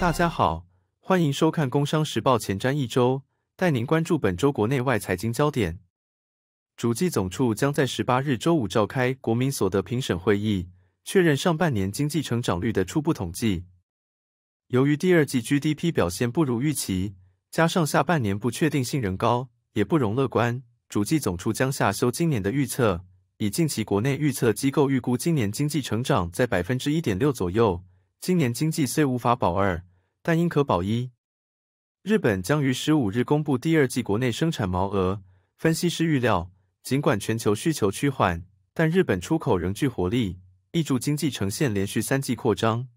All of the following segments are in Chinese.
大家好，欢迎收看《工商时报前瞻一周》，带您关注本周国内外财经焦点。主计总处将在十八日周五召开国民所得评审会议，确认上半年经济成长率的初步统计。由于第二季 GDP 表现不如预期，加上下半年不确定性仍高，也不容乐观。主计总处将下修今年的预测，以近期国内预测机构预估，今年经济成长在百分之一点六左右。今年经济虽无法保二。但应可保一。日本将于十五日公布第二季国内生产毛额。分析师预料，尽管全球需求趋缓，但日本出口仍具活力，亦助经济呈现连续三季扩张。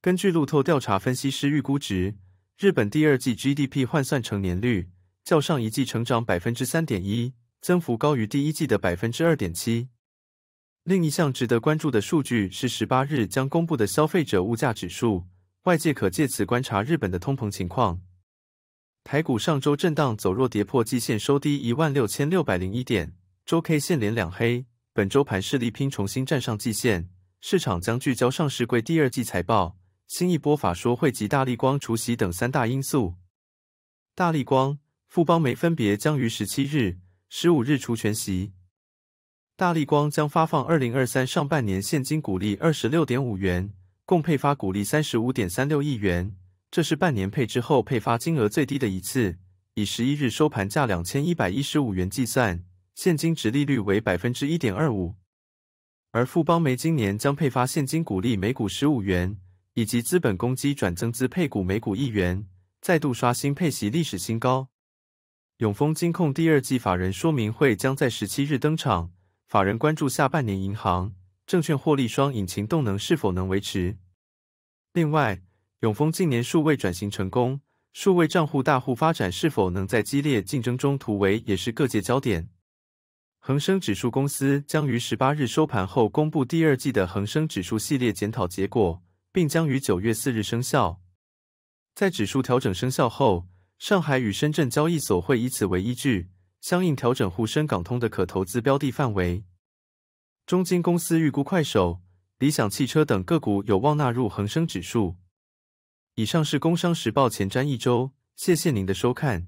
根据路透调查分析师预估值，日本第二季 GDP 换算成年率较上一季成长百分之三点一，增幅高于第一季的百分之二点七。另一项值得关注的数据是十八日将公布的消费者物价指数。外界可借此观察日本的通膨情况。台股上周震荡走弱，跌破季线收低一万六千六百零一点，周 K 线连两黑。本周盘势力拼重新站上季线，市场将聚焦上市柜第二季财报，新一波法说汇集大力光除息等三大因素。大力光、富邦煤分别将于十七日、十五日除全息。大力光将发放二零二三上半年现金股利二十六点五元。共配发股利三十五点三六亿元，这是半年配之后配发金额最低的一次。以十一日收盘价两千一百一十五元计算，现金值利率为百分之一点二五。而富邦煤今年将配发现金股利每股十五元，以及资本公积转增资配股每股一元，再度刷新配息历史新高。永丰金控第二季法人说明会将在十七日登场，法人关注下半年银行、证券获利双引擎动能是否能维持。另外，永丰近年数位转型成功，数位账户大户发展是否能在激烈竞争中突围，也是各界焦点。恒生指数公司将于十八日收盘后公布第二季的恒生指数系列检讨结果，并将于九月四日生效。在指数调整生效后，上海与深圳交易所会以此为依据，相应调整沪深港通的可投资标的范围。中金公司预估快手。理想汽车等个股有望纳入恒生指数。以上是《工商时报》前瞻一周，谢谢您的收看。